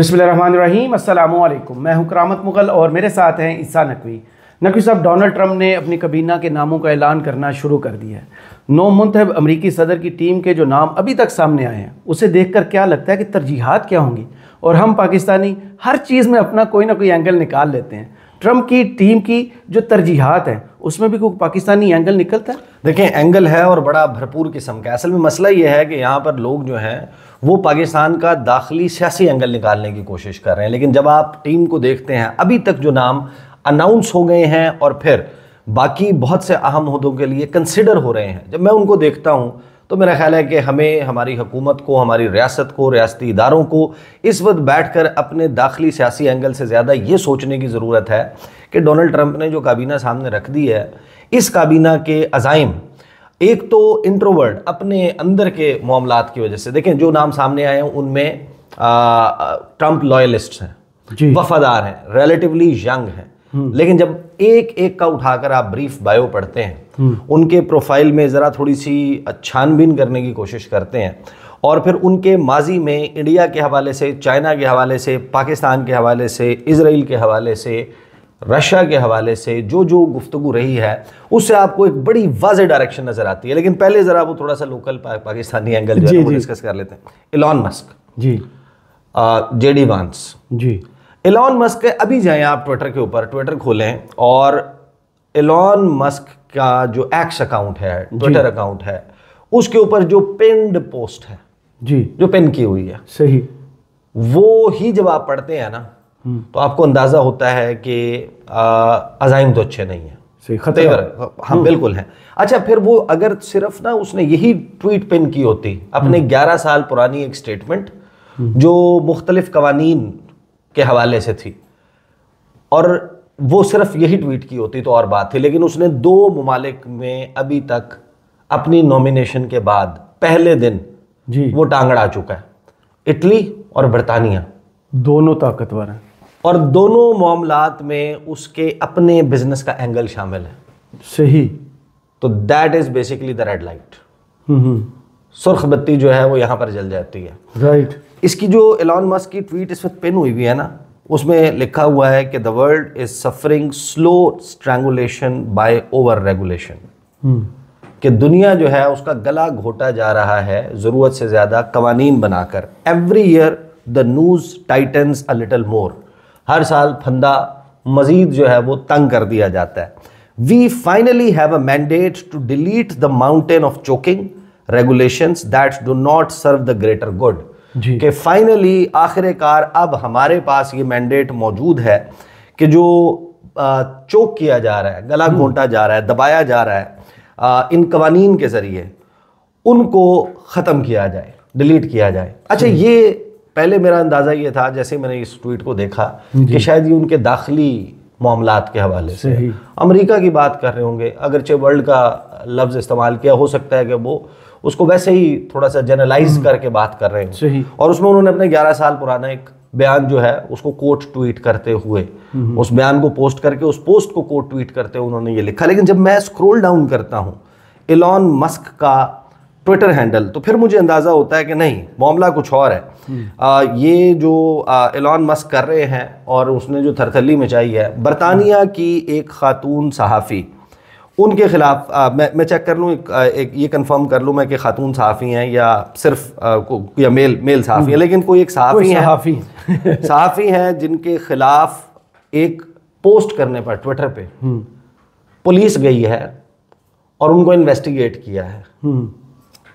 अस्सलाम वालेकुम मैं हूं करामत मुग़ल और मेरे साथ हैं ईसा नकवी नकवी साहब डोनाल्ड ट्रंप ने अपनी कबीना के नामों का ऐलान करना शुरू कर दिया है नौ मुंतब अमरीकी सदर की टीम के जो नाम अभी तक सामने आए हैं उसे देख कर क्या लगता है कि तरजीहत क्या होंगी और हम पाकिस्तानी हर चीज़ में अपना कोई ना कोई एंगल निकाल लेते हैं ट्रंप की टीम की जो तरजीहत हैं उसमें भी कोई पाकिस्तानी एंगल निकलता है देखें एंगल है और बड़ा भरपूर किस्म का असल में मसला यह है कि यहाँ पर लोग जो हैं वो पाकिस्तान का दाखिली सियासी एंगल निकालने की कोशिश कर रहे हैं लेकिन जब आप टीम को देखते हैं अभी तक जो नाम अनाउंस हो गए हैं और फिर बाकी बहुत से अहम अहदों के लिए कंसिडर हो रहे हैं जब मैं उनको देखता हूँ तो मेरा ख्याल है कि हमें हमारी हुकूमत को हमारी रियासत को रियाती इदारों को इस वक्त बैठ कर अपने दाखिली सियासी एंगल से ज़्यादा ये सोचने की ज़रूरत है कि डोनाल्ड ट्रंप ने जो काबीना सामने रख दी है इस काबीना के अजाइम एक तो इंट्रोवर्ड अपने अंदर के मामला की वजह से देखें जो नाम सामने आए हैं उनमें ट्रंप लॉयलिस्ट हैं वफादार हैं रिलेटिवली यंग हैं हम्म। लेकिन जब एक एक का उठाकर आप ब्रीफ बायो पढ़ते हैं हम्म। उनके प्रोफाइल में ज़रा थोड़ी सी छानबीन करने की कोशिश करते हैं और फिर उनके माजी में इंडिया के हवाले से चाइना के हवाले से पाकिस्तान के हवाले से इसराइल के हवाले से रशिया के हवाले से जो जो गुफ्तु रही है उससे आपको एक बड़ी वाज डायरेक्शन नज़र आती है लेकिन पहले ज़रा वो थोड़ा सा लोकल पा, पाकिस्तानी एंगल जी, जी. डिस्कस कर लेते हैं Elon Musk ji J D Vance ji Elon Musk अभी जाएं आप ट्विटर के ऊपर ट्विटर खोलें और इलॉन मस्क का जो एक्स अकाउंट है ट्विटर अकाउंट है उसके ऊपर जो पिंड पोस्ट है जी जो पिन की हुई है सही वो ही जब आप पढ़ते हैं ना हम्म। तो आपको अंदाज़ा होता है कि अजाइम तो अच्छे नहीं है तो हाँ हम्म। बिल्कुल है अच्छा फिर वो अगर सिर्फ ना उसने यही ट्वीट पिन की होती अपने 11 हम्म। साल पुरानी एक स्टेटमेंट जो मुख्तलिफ कवानी के हवाले से थी और वो सिर्फ यही ट्वीट की होती तो और बात थी लेकिन उसने दो ममालिक में अभी तक अपनी नॉमिनेशन के बाद पहले दिन जी वो टांगड़ आ चुका है इटली और बरतानिया दोनों ताकतवर हैं और दोनों मामलात में उसके अपने बिजनेस का एंगल शामिल है सही तो that is basically the red light सुर्ख बत्ती जो है वो यहाँ पर जल जाती है राइट right. इसकी जो एलॉन मस्क की ट्वीट इस वक्त पिन हुई हुई है ना उसमें लिखा हुआ है कि the world is suffering slow strangulation by over regulation कि दुनिया जो है उसका गला घोटा जा रहा है ज़रूरत से ज़्यादा कवानीन बनाकर every year the noose tightens a little more हर साल फंदा मजीद जो है वो तंग कर दिया जाता है we finally have a mandate to delete the mountain of choking regulation that do not serve the greater good कि फाइनली आखिरकार अब हमारे पास ये मैंडेट मौजूद है कि जो चोक किया जा रहा है गला हम्म। घोंटा जा रहा है दबाया जा रहा है इन कवानीन के ज़रिए उनको ख़त्म किया जाए डिलीट किया जाए अच्छा ये पहले मेरा अंदाज़ा ये था जैसे मैंने इस ट्वीट को देखा कि शायद ये उनके दाखिली मामला के हवाले से अमेरिका की बात कर रहे होंगे अगरचे वर्ल्ड का लफ्ज़ इस्तेमाल किया हो सकता है कि वो उसको वैसे ही थोड़ा सा जनरलाइज हम्म। करके बात कर रहे हैं और उसमें उन्होंने अपने 11 साल पुराना एक बयान जो है उसको कोर्ट ट्वीट करते हुए हम्म। उस बयान को पोस्ट करके उस पोस्ट को कोर्ट ट्वीट करते हुए उन्होंने ये लिखा लेकिन जब मैं स्क्रोल डाउन करता हूँ एलॉन मस्क का ट्विटर हैंडल तो फिर मुझे अंदाज़ा होता है कि नहीं मामला कुछ और है हम्म। आ, ये जो एलॉन मस्क कर रहे हैं और उसने जो थरथली मचाई है बरतानिया हम्म। की एक खातून सहाफ़ी उनके ख़िलाफ मैं मैं चेक कर लूँ एक, एक ये कंफर्म कर लूँ मैं कि खातून सहाफ़ी हैं या सिर्फ आ, या मेल मेल सहाफ़ी हैं हम्म। लेकिन कोई एक सहाफ़ी सहाफ़ी सहाफ़ी हैं जिनके ख़िलाफ़ एक पोस्ट करने पर ट्विटर पे पुलिस गई है और उनको इन्वेस्टिगेट किया है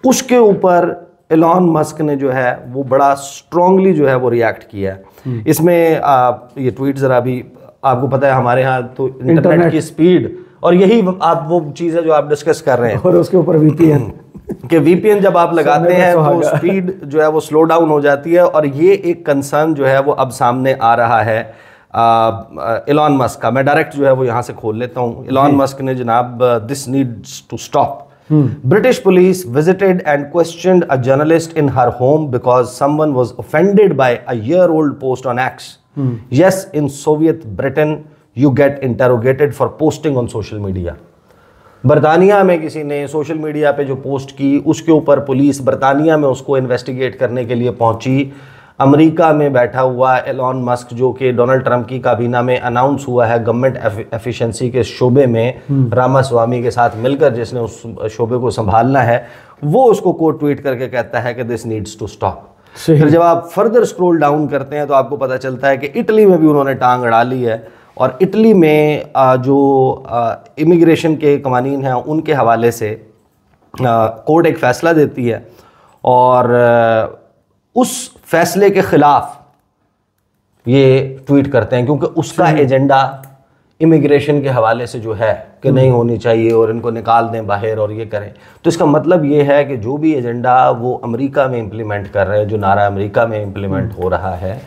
उसके ऊपर एलॉन मस्क ने जो है वो बड़ा स्ट्रांगली जो है वो रिएक्ट किया है हम्म। इसमें आप ये ट्वीट ज़रा भी आपको पता है हमारे यहाँ तो इंटरनेट की स्पीड और यही आप वो चीज़ है जो आप डिस्कस कर रहे हैं और उसके ऊपर वीपीएन के वीपीएन जब आप लगाते हैं तो स्पीड जो है वो स्लो डाउन हो जाती है और ये एक कंसर्न जो है वो अब सामने आ रहा है एलॉन मस्क का मैं डायरेक्ट जो है वो यहाँ से खोल लेता हूँ एलॉन मस्क ने जनाब this needs to stop British police visited and question a journalist in her home because someone was offended by a year old post on X yes in Soviet Britain you get interrogated for posting on social media बरतानिया में किसी ने social media पे जो post की उसके ऊपर police बरतानिया में उसको इन्वेस्टिगेट करने के लिए पहुंची अमेरिका में बैठा हुआ एलॉन मस्क जो कि डोनाल्ड ट्रंप की काबीना में अनाउंस हुआ है गवर्नमेंट एफिशिएंसी के शोबे में हम्म। रामा स्वामी के साथ मिलकर जिसने उस शोबे को संभालना है वो उसको कोट ट्वीट करके कहता है कि दिस नीड्स टू स्टॉप फिर जब आप फर्दर स्क्रोल डाउन करते हैं तो आपको पता चलता है कि इटली में भी उन्होंने टांग अड़ा ली है और इटली में जो इमिग्रेशन के कवानीन हैं उनके हवाले से कोर्ट एक फ़ैसला देती है और उस फैसले के खिलाफ ये ट्वीट करते हैं क्योंकि उसका हम्म। एजेंडा इमिग्रेशन के हवाले से जो है कि हम्म। नहीं होनी चाहिए और इनको निकाल दें बाहर और ये करें तो इसका मतलब ये है कि जो भी एजेंडा वो अमेरिका में इम्प्लीमेंट कर रहे हैं जो नारा अमेरिका में इम्प्लीमेंट हो रहा है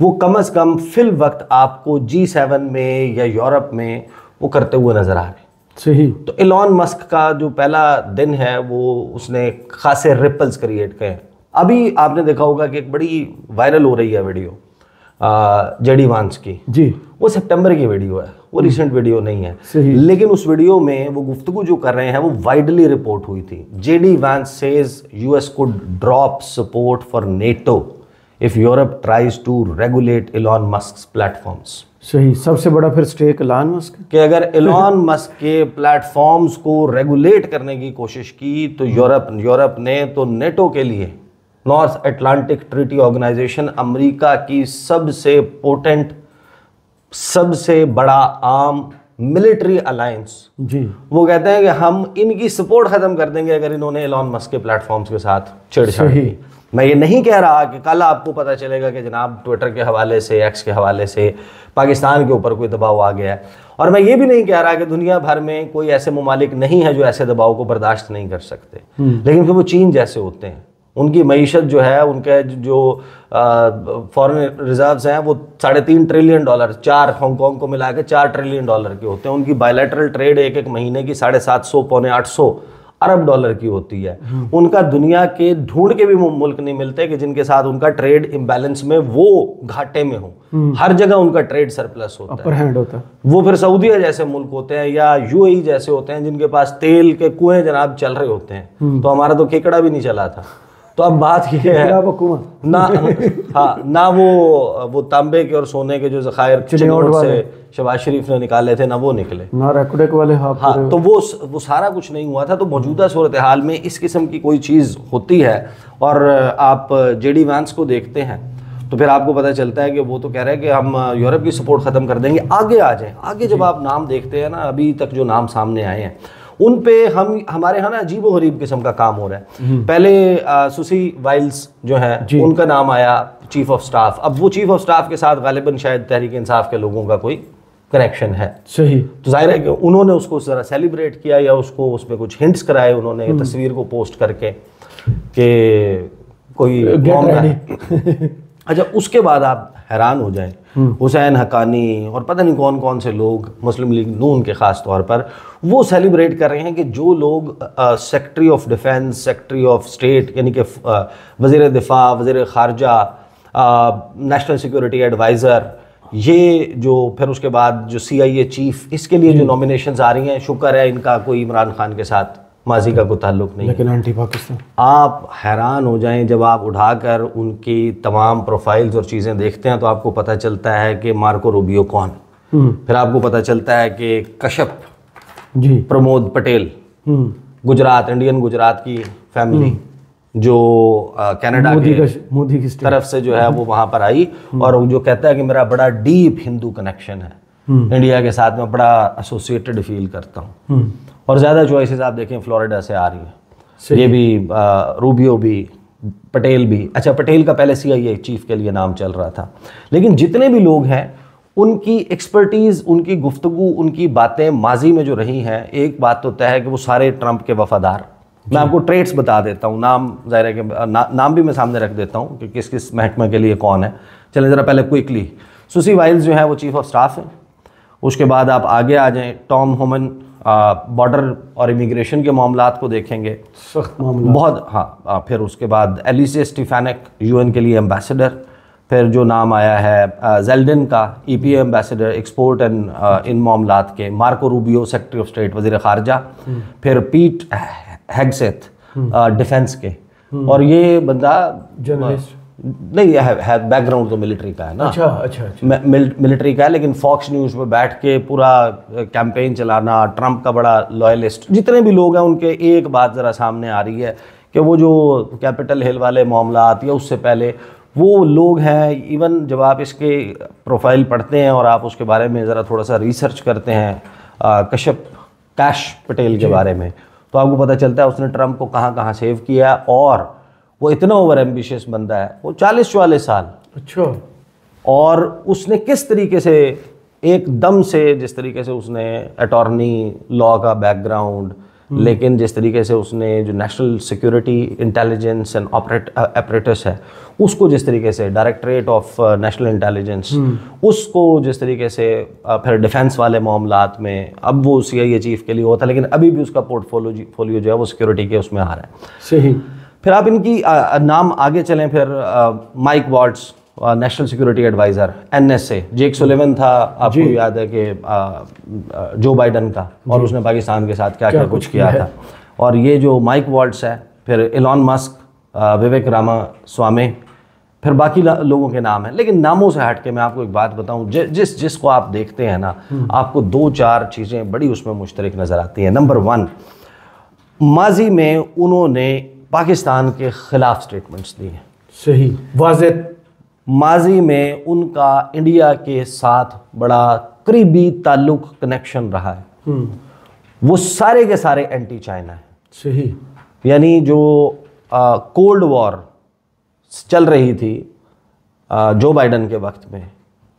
वो कम अज़ कम फिल वक्त आपको जी सेवन में या यूरोप में वो करते हुए नज़र आ रहे हैं सही तो एलॉन मस्क का जो पहला दिन है वो उसने खासे रिपल्स क्रिएट किए अभी आपने देखा होगा कि एक बड़ी वायरल हो रही है वीडियो जेडी वांस की जी वो सितंबर की वीडियो है वो रिसेंट हम्म। वीडियो नहीं है लेकिन उस वीडियो में वो गुफ्तगु जो कर रहे हैं वो वाइडली रिपोर्ट हुई थी जेडी वांस सेज यूएस को drop support for NATO if Europe tries to regulate Elon Musk platforms सही सबसे बड़ा फिर स्टेक इलॉन मस्क कि अगर इलॉन मस्क के प्लेटफॉर्म्स को रेगुलेट करने की कोशिश की तो यूरोप हम्म। यूरोप ने तो नेटो के लिए North Atlantic Treaty Organisation America की सबसे पोटेंट सबसे बड़ा आम मिलिट्री अलायंस जी वो कहते हैं कि हम इनकी सपोर्ट ख़त्म कर देंगे अगर इन्होंने एलॉन मस्क के प्लेटफॉर्म्स के साथ छेड़छाड़ की मैं ये नहीं कह रहा कि कल आपको पता चलेगा कि जनाब ट्विटर के हवाले से एक्स के हवाले से पाकिस्तान के ऊपर कोई दबाव आ गया है और मैं ये भी नहीं कह रहा कि दुनिया भर में कोई ऐसे ममालिक नहीं है जो ऐसे दबाव को बर्दाश्त नहीं कर सकते हम्म। लेकिन फिर वो चीन जैसे होते हैं उनकी मीशत जो है उनके जो फॉरेन रिजर्व्स हैं वो साढ़े तीन ट्रिलियन डॉलर चार हांगकॉन्ग को मिला के चार ट्रिलियन डॉलर के होते हैं उनकी बायलैटरल ट्रेड एक एक महीने की साढ़े सात सौ पौने आठ सौ अरब डॉलर की होती है हम्म। उनका दुनिया के ढूंढ के भी मुल्क नहीं मिलते कि जिनके साथ उनका ट्रेड इम्बेलेंस में वो घाटे में हो हम्म। हर जगह उनका ट्रेड सरप्लस होता अपर है होता है वो फिर सऊदीया जैसे मुल्क होते हैं या यूएई e जैसे होते हैं जिनके पास तेल के कुएं जनाब चल रहे होते हैं हम्म। तो हमारा तो केकड़ा भी नहीं चला था तो अब बात यह है ना हाँ ना वो वो तांबे के और सोने के जो जखायर से शबाज शरीफ ने निकाले थे ना वो निकले ना रेकोडेक वाले हाँ, हाँ तो वो वो सारा कुछ नहीं हुआ था तो मौजूदा सूरत हाल में इस किस्म की कोई चीज़ होती है और आप जेडी वैंस को देखते हैं तो फिर आपको पता चलता है कि वो तो कह रहे हैं कि हम यूरोप की सपोर्ट ख़त्म कर देंगे आगे आ जाए आगे जब आप नाम देखते हैं ना अभी तक जो नाम सामने आए हैं उन पे हम हमारे यहाँ ना अजीब गरीब किस्म का काम हो रहा है हम्म। पहले सुसी वाइल्स जो है उनका नाम आया चीफ ऑफ स्टाफ अब वो चीफ ऑफ स्टाफ के साथ गालिबा शायद तहरीक इंसाफ के लोगों का कोई कनेक्शन है सही तो जाहिर है कि उन्होंने उसको ज़रा सेलिब्रेट किया या उसको उसमें कुछ हिंट्स कराए उन्होंने हम्म। तस्वीर को पोस्ट करके के कोई अच्छा उसके बाद आप हैरान हो जाएं हम्म। हुसैन हकानी और पता नहीं कौन कौन से लोग मुस्लिम लीग नून के ख़ास तौर पर वो सेलिब्रेट कर रहे हैं कि जो लोग secretary of defence secretary of state यानी कि वज़ी दिफा वजीर ख़ारजा नेशनल सिक्योरिटी एडवाइज़र ये जो फिर उसके बाद जो सी आई ए चीफ इसके लिए जो नॉमिनेशन हम्म। आ रही हैं शुक्र है इनका कोई इमरान खान के साथ माजी का कोई ताल्लुक नहीं लेकिन एंटी पाकिस्तान आप हैरान हो जाएं जब आप उठाकर उनकी तमाम प्रोफाइल्स और चीज़ें देखते हैं तो आपको पता चलता है कि मार्को रूबियो कौन हम्म। फिर आपको पता चलता है कि कश्यप जी प्रमोद पटेल हम्म। गुजरात इंडियन गुजरात की फैमिली हम्म। जो कनाडा के मोदी की तरफ से जो है वो वहाँ पर आई और जो कहता है कि मेरा बड़ा डीप हिंदू कनेक्शन है इंडिया के साथ मैं बड़ा एसोसिएटेड फील करता हूँ और ज़्यादा चॉइसेस आप देखें फ्लोरिडा से आ रही है ये भी रूबियो भी पटेल भी अच्छा पटेल का पहले सी चीफ के लिए नाम चल रहा था लेकिन जितने भी लोग हैं उनकी एक्सपर्टीज़ उनकी गुफ्तगु उनकी बातें माजी में जो रही हैं एक बात तो तय है कि वो सारे ट्रंप के वफादार मैं आपको ट्रेड्स बता देता हूँ नाम ज़ाहिर है कि ना, नाम भी मैं सामने रख देता हूँ कि किस किस महकमे के लिए कौन है चले ज़रा पहले क्विकली सुसी वाइल्स जो है वो चीफ ऑफ स्टाफ हैं उसके बाद आप आगे आ जाएँ टॉम होमन बॉर्डर और इमिग्रेशन के मामला को देखेंगे सख्त मामला बहुत हाँ आ, फिर उसके बाद एलिसे स्टीफेनिक यूएन के लिए एम्बेसडर फिर जो नाम आया है जेल्डन का E P ambassador export and in मामला के Marco Rubio secretary of state वजीर खारजा फिर पीट हैगसेथ डिफेंस के हम्म। और ये बंदा जर्नलिस्ट नहीं है, है बैकग्राउंड तो मिलिट्री का है ना अच्छा अच्छा, अच्छा। मिलिट्री का है लेकिन फॉक्स न्यूज़ पे बैठ के पूरा कैंपेन चलाना ट्रंप का बड़ा लॉयलिस्ट जितने भी लोग हैं उनके एक बात ज़रा सामने आ रही है कि वो जो कैपिटल हिल वाले मामला या उससे पहले वो लोग हैं इवन जब आप इसके प्रोफाइल पढ़ते हैं और आप उसके बारे में ज़रा थोड़ा सा रिसर्च करते हैं कश्यप कैश पटेल के बारे में तो आपको पता चलता है उसने ट्रंप को कहाँ कहाँ सेव किया और वो इतना ओवर एम्बिशियस बंदा है वो चालीस चवालीस साल अच्छा और उसने किस तरीके से एकदम से जिस तरीके से उसने अटॉर्नी लॉ का बैकग्राउंड हम्म। लेकिन जिस तरीके से उसने जो national security intelligence and operate operates है उसको जिस तरीके से डायरेक्टरेट ऑफ नेशनल इंटेलिजेंस उसको जिस तरीके से uh, फिर डिफेंस वाले मामला में अब वो सी आई चीफ के लिए होता है लेकिन अभी भी उसका पोर्टफोलियो जो है वो सिक्योरिटी के उसमें आ रहा है सही फिर आप इनकी आ, नाम आगे चलें फिर Mike Waltz national security adviser N S A Jake Sullivan था आपको याद है कि जो बाइडन का और उसने पाकिस्तान के साथ क्या क्या, क्या कुछ किया था और ये जो माइक वॉल्ट्स है फिर Elon Musk Vivek Ramaswamy फिर बाकी लोगों के नाम हैं लेकिन नामों से हट के मैं आपको एक बात बताऊं जि, जिस जिसको आप देखते हैं ना हम्म। आपको दो चार चीज़ें बड़ी उसमें मुश्तरक नज़र आती हैं नंबर वन माजी में उन्होंने पाकिस्तान के ख़िलाफ़ स्टेटमेंट्स दी हैं सही वाज माजी में उनका इंडिया के साथ बड़ा करीबी ताल्लुक कनेक्शन रहा है हम्म। वो सारे के सारे एंटी चाइना है सही यानी जो कोल्ड वॉर चल रही थी आ, जो बाइडन के वक्त में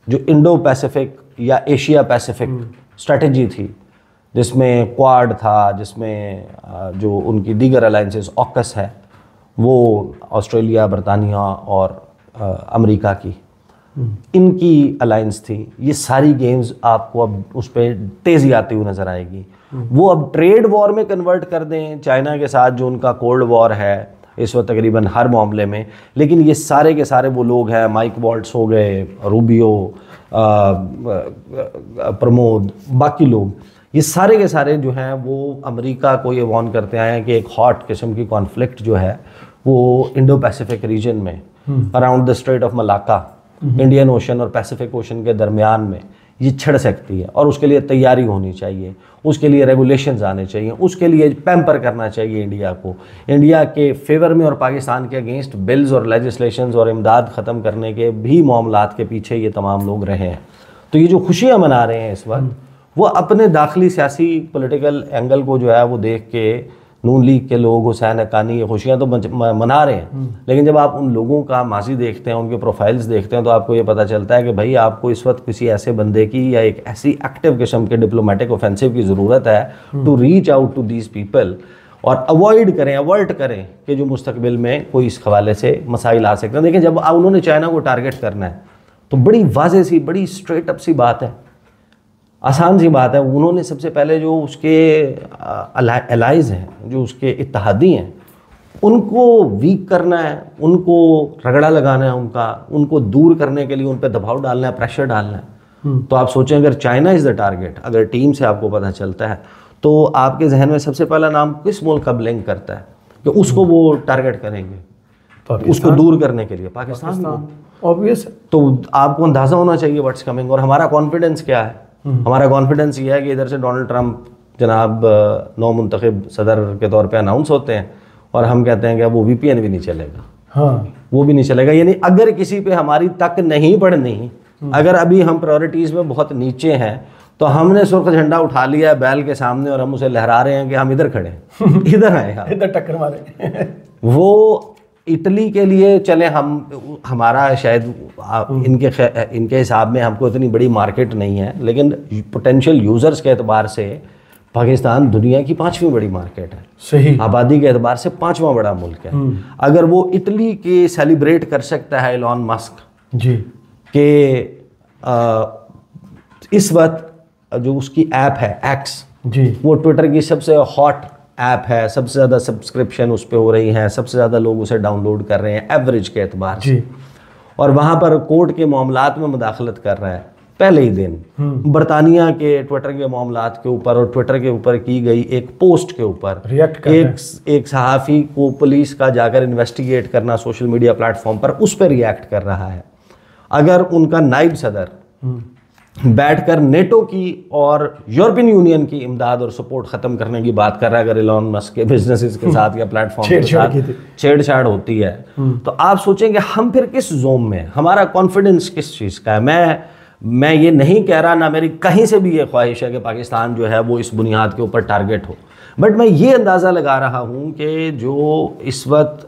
जो इंडो पैसिफिक या एशिया पैसिफिक स्ट्रेटजी थी जिसमें क्वाड था जिसमें जो उनकी दीगर अलाइंसेस ऑकस है वो ऑस्ट्रेलिया बरतानिया और अमेरिका की हम्म। इनकी अलाइंस थी ये सारी गेम्स आपको अब उस पर तेज़ी आती हुई नज़र आएगी हम्म। वो अब ट्रेड वॉर में कन्वर्ट कर दें चाइना के साथ जो उनका कोल्ड वॉर है इस वक्त तकरीबन हर मामले में लेकिन ये सारे के सारे वो लोग हैं माइक वॉल्ट्स हो गए रूबियो प्रमोद बाकी लोग ये सारे के सारे जो हैं वो अमेरिका को ये वॉर्न करते आए हैं कि एक हॉट किस्म की कॉन्फ्लिक्ट जो है वो इंडो पैसिफिक रीजन में around the Strait of Malacca Indian Ocean और पैसिफिक ओशन के दरमियान में ये छिड़ सकती है और उसके लिए तैयारी होनी चाहिए उसके लिए रेगुलेशन आने चाहिए उसके लिए पैम्पर करना चाहिए इंडिया को इंडिया के फेवर में और पाकिस्तान के अगेंस्ट बिल्स और लेजिस्लेशन और इमदाद ख़त्म करने के भी मामला के पीछे ये तमाम लोग रहे हैं तो ये जो खुशियाँ मना रहे हैं इस वक्त हम्म। वो अपने दाखिली सियासी पोलिटिकल एंगल को जो है वो देख के नून लीग के लोग हुसैन कानी ये खुशियाँ तो मना रहे हैं हम्म। लेकिन जब आप उन लोगों का माजी देखते हैं उनके प्रोफाइल्स देखते हैं तो आपको ये पता चलता है कि भाई आपको इस वक्त किसी ऐसे बंदे की या एक ऐसी एक्टिव किस्म के डिप्लोमेटिक ऑफेंसिव की ज़रूरत है to reach out to these people और अवॉइड करें अवर्ट करें कि जो मुस्तबिल में कोई इस हवाले से मसाइल आ सकते हैं देखिए जब उन्होंने चाइना को टारगेट करना है तो बड़ी वाजे सी बड़ी स्ट्रेट अप सी बात है आसान सी बात है उन्होंने सबसे पहले जो उसके एलाइज हैं जो उसके इतिहादी हैं उनको वीक करना है उनको रगड़ा लगाना है उनका उनको दूर करने के लिए उन पर दबाव डालना है प्रेशर डालना है हम्म। तो आप सोचें अगर चाइना इज़ द टारगेट अगर टीम से आपको पता चलता है तो आपके जहन में सबसे पहला नाम किस मुल्क का ब्लिंक करता है कि उसको वो टारगेट करेंगे उसको दूर करने के लिए पाकिस्तान ऑब्वियस तो आपको अंदाज़ा होना चाहिए व्हाट्स कमिंग और हमारा कॉन्फिडेंस क्या है हम्म। हमारा कॉन्फिडेंस ये है कि इधर से डोनाल्ड ट्रंप जनाब नौ मुंतखब सदर के तौर पे अनाउंस होते हैं और हम कहते हैं कि अब वो वी भी नहीं चलेगा हाँ वो भी नहीं चलेगा यानी अगर किसी पे हमारी तक नहीं बढ़नी हम्म। अगर अभी हम प्रायोरिटीज़ में बहुत नीचे हैं तो हमने सुर्ख झंडा उठा लिया है बैल के सामने और हम उसे लहरा रहे हैं कि हम इधर खड़े हैं इधर आए हाँ इधर टक्कर मारे वो इटली के लिए चले हम हमारा शायद हम्म। इनके इनके हिसाब में हमको इतनी बड़ी मार्केट नहीं है लेकिन पोटेंशियल यूज़र्स के अतबार से पाकिस्तान दुनिया की पांचवी बड़ी मार्केट है सही आबादी के अतबार से पांचवा बड़ा मुल्क है हम्म। अगर वो इटली के सेलिब्रेट कर सकता है एलॉन मस्क जी के आ, इस वक्त जो उसकी ऐप है एक्स जी वो ट्विटर की सबसे हॉट ऐप है सबसे ज़्यादा सब्सक्रिप्शन उस पर हो रही हैं सबसे ज़्यादा लोग उसे डाउनलोड कर रहे हैं एवरेज के अतबार से और वहाँ पर कोर्ट के मामला में मुदाखलत कर रहा है पहले ही दिन हम्म। बरतानिया के ट्विटर के मामला के ऊपर और ट्विटर के ऊपर की गई एक पोस्ट के ऊपर रिएक्ट एक एक सहाफ़ी को पुलिस का जाकर इन्वेस्टिगेट करना सोशल मीडिया प्लेटफॉर्म पर उस पर रिएक्ट कर रहा है अगर उनका नाइब सदर हम्म। बैठकर नेटो की और यूरोपियन यूनियन की इमदाद और सपोर्ट ख़त्म करने की बात कर रहा है अगर इलॉन मस्क के बिजनेसेस के हम्म। साथ या प्लेटफॉर्म के साथ छेड़छाड़ होती है हम्म। तो आप सोचेंगे हम फिर किस जोम में हमारा कॉन्फिडेंस किस चीज़ का है मैं मैं ये नहीं कह रहा ना मेरी कहीं से भी ये ख्वाहिश है कि पाकिस्तान जो है वो इस बुनियाद के ऊपर टारगेट हो बट मैं ये अंदाज़ा लगा रहा हूँ कि जो इस वक्त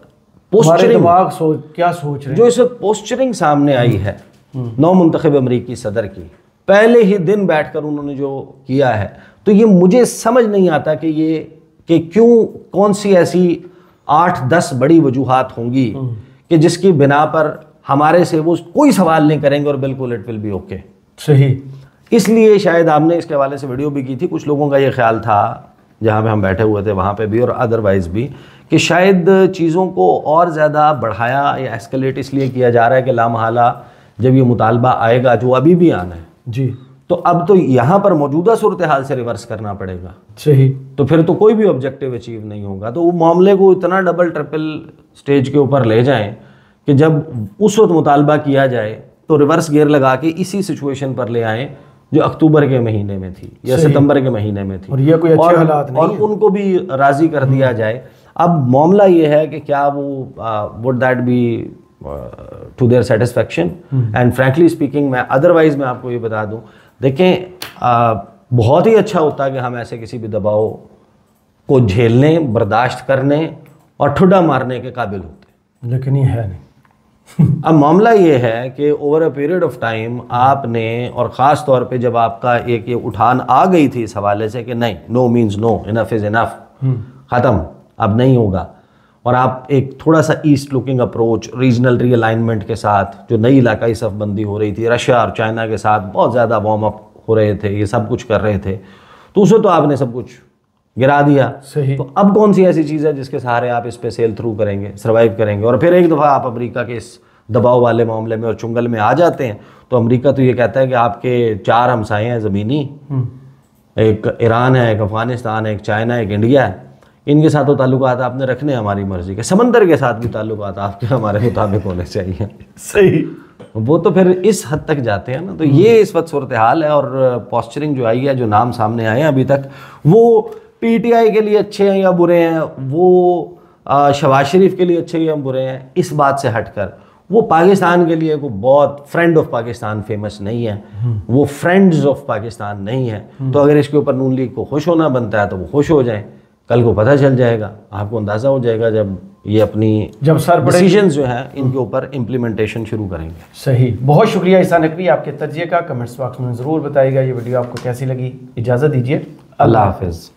पोस्टरिंग सोच क्या सोच रहे जो इस वक्त पोस्टरिंग सामने आई है हम्म। नौ मुंतब अमरीकी सदर की पहले ही दिन बैठकर उन्होंने जो किया है तो ये मुझे समझ नहीं आता कि ये कि क्यों कौन सी ऐसी आठ दस बड़ी वजूहत होंगी हम्म। कि जिसकी बिना पर हमारे से वो कोई सवाल नहीं करेंगे और बिल्कुल इट विल बी ओके सही इसलिए शायद आपने इसके हवाले से वीडियो भी की थी कुछ लोगों का ये ख्याल था जहाँ पे हम बैठे हुए थे वहाँ पे भी और अदरवाइज़ भी कि शायद चीज़ों को और ज़्यादा बढ़ाया या एस्केलेट इसलिए किया जा रहा है कि लामहला जब ये मुतालबा आएगा जो अभी भी आना है जी तो अब तो यहां पर मौजूदा सूरत हाल से रिवर्स करना पड़ेगा सही तो फिर तो कोई भी ऑब्जेक्टिव अचीव नहीं होगा तो वो मामले को इतना डबल ट्रिपल स्टेज के ऊपर ले जाएं कि जब उस वक्त मुतालबा किया जाए तो रिवर्स गियर लगा के इसी सिचुएशन पर ले आए जो अक्टूबर के महीने में थी या सितंबर के महीने में थी और ये कोई अच्छे और, हालात नहीं और उनको भी राज़ी कर दिया हम्म। जाए अब मामला ये है कि क्या वो would that be to their satisfaction and frankly speaking मैं अदरवाइज मैं आपको ये बता दूं देखें आ, uh, बहुत ही अच्छा होता कि हम ऐसे किसी भी दबाव को झेलने बर्दाश्त करने और ठुडा मारने के काबिल होते लेकिन ये है नहीं अब मामला ये है कि over a period of time आपने और ख़ास तौर पे जब आपका एक ये उठान आ गई थी इस हवाले से कि नहीं no means no enough is enough ख़त्म अब नहीं होगा और आप एक थोड़ा सा east looking approach regional realignment के साथ जो नई इलाकाई सफबंदी हो रही थी रशिया और चाइना के साथ बहुत ज़्यादा वार्म अप हो रहे थे ये सब कुछ कर रहे थे तो उसे तो आपने सब कुछ गिरा दिया सही तो अब कौन सी ऐसी चीज़ है जिसके सहारे आप इस पर सेल थ्रू करेंगे सर्वाइव करेंगे और फिर एक दफ़ा आप अमरीका के इस दबाव वाले मामले में और चुंगल में आ जाते हैं तो अमरीका तो ये कहता है कि आपके चार हमसाए हैं ज़मीनी हम्म। एक ईरान है एक अफ़गानिस्तान है एक चाइना है एक इंडिया है इनके साथ तो ताल्लुक आपने रखने हमारी मर्जी के समंदर के साथ भी ताल्लुक आपके हमारे मुताबिक होने चाहिए सही वो तो फिर इस हद तक जाते हैं ना तो ये इस वक्त सूरत हाल है और पॉस्चरिंग जो आई है जो नाम सामने आए हैं अभी तक वो पीटीआई के लिए अच्छे हैं या बुरे हैं वो शबाज शरीफ के लिए अच्छे या बुरे हैं इस बात से हटकर वो पाकिस्तान के लिए को बहुत फ्रेंड ऑफ पाकिस्तान फेमस नहीं है हम्म। वो फ्रेंड्स ऑफ पाकिस्तान नहीं है हम्म। तो अगर इसके ऊपर नून लीग को खुश होना बनता है तो वो खुश हो जाएं कल को पता चल जाएगा आपको अंदाज़ा हो जाएगा जब ये अपनी जब सर डिसीजन जो है इनके ऊपर इम्प्लीमेंटेशन शुरू करेंगे सही बहुत शुक्रिया ईसा नकवी आपके तजिए का कमेंट्स बॉक्स में ज़रूर बताएगा ये वीडियो आपको कैसी लगी इजाज़त दीजिए अल्लाह हाफिज़